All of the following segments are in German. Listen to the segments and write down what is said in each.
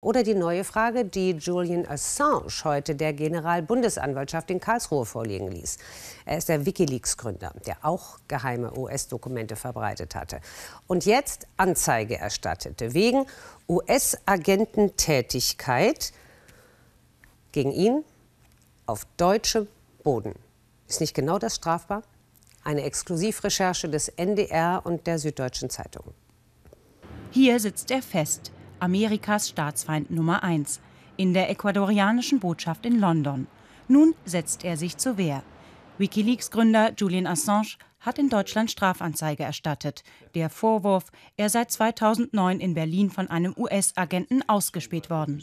Oder die neue Frage, die Julian Assange heute der Generalbundesanwaltschaft in Karlsruhe vorlegen ließ. Er ist der Wikileaks-Gründer, der auch geheime US-Dokumente verbreitet hatte. Und jetzt Anzeige erstattete wegen US-Agententätigkeit gegen ihn auf deutschem Boden. Ist nicht genau das strafbar? Eine Exklusivrecherche des NDR und der Süddeutschen Zeitung. Hier sitzt er fest Amerikas Staatsfeind Nummer 1, in der ecuadorianischen Botschaft in London. Nun setzt er sich zur Wehr. Wikileaks-Gründer Julian Assange hat in Deutschland Strafanzeige erstattet. Der Vorwurf, er sei 2009 in Berlin von einem US-Agenten ausgespäht worden.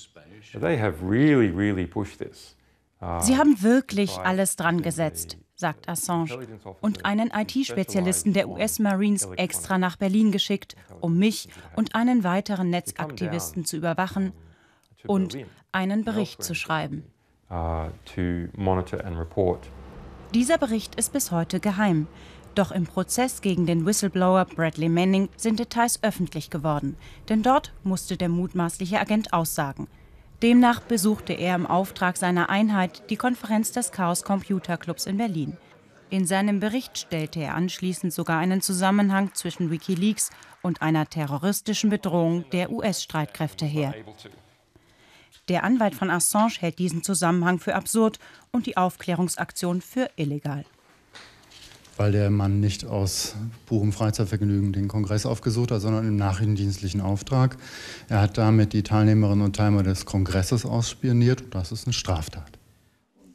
Sie haben wirklich alles dran gesetzt sagt Assange, und einen IT-Spezialisten der US Marines extra nach Berlin geschickt, um mich und einen weiteren Netzaktivisten zu überwachen und einen Bericht zu schreiben. Dieser Bericht ist bis heute geheim. Doch im Prozess gegen den Whistleblower Bradley Manning sind Details öffentlich geworden, denn dort musste der mutmaßliche Agent aussagen. Demnach besuchte er im Auftrag seiner Einheit die Konferenz des Chaos Computer Clubs in Berlin. In seinem Bericht stellte er anschließend sogar einen Zusammenhang zwischen Wikileaks und einer terroristischen Bedrohung der US-Streitkräfte her. Der Anwalt von Assange hält diesen Zusammenhang für absurd und die Aufklärungsaktion für illegal weil der Mann nicht aus purem Freizeitvergnügen den Kongress aufgesucht hat, sondern im nachrichtendienstlichen Auftrag. Er hat damit die Teilnehmerinnen und Teilnehmer des Kongresses ausspioniert und das ist eine Straftat.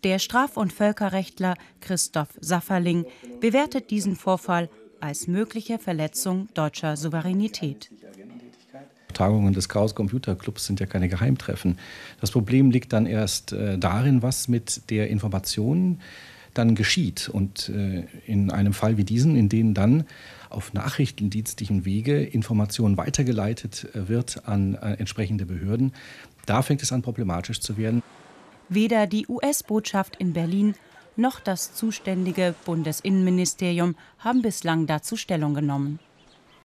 Der Straf- und Völkerrechtler Christoph Safferling bewertet diesen Vorfall als mögliche Verletzung deutscher Souveränität. Tagungen des Chaos Computer Clubs sind ja keine Geheimtreffen. Das Problem liegt dann erst äh, darin, was mit der Information dann geschieht. Und äh, in einem Fall wie diesem, in dem dann auf nachrichtendienstlichen Wege Informationen weitergeleitet äh, wird an äh, entsprechende Behörden, da fängt es an problematisch zu werden. Weder die US-Botschaft in Berlin noch das zuständige Bundesinnenministerium haben bislang dazu Stellung genommen.